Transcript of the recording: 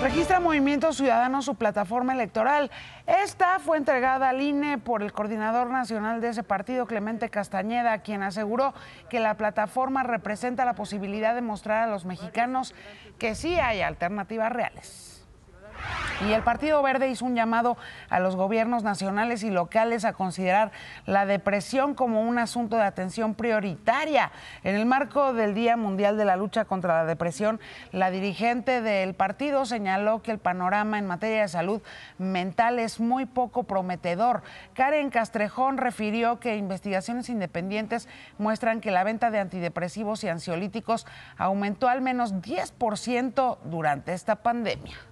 Registra Movimiento Ciudadano su plataforma electoral. Esta fue entregada al INE por el coordinador nacional de ese partido, Clemente Castañeda, quien aseguró que la plataforma representa la posibilidad de mostrar a los mexicanos que sí hay alternativas reales. Y el Partido Verde hizo un llamado a los gobiernos nacionales y locales a considerar la depresión como un asunto de atención prioritaria. En el marco del Día Mundial de la Lucha contra la Depresión, la dirigente del partido señaló que el panorama en materia de salud mental es muy poco prometedor. Karen Castrejón refirió que investigaciones independientes muestran que la venta de antidepresivos y ansiolíticos aumentó al menos 10% durante esta pandemia.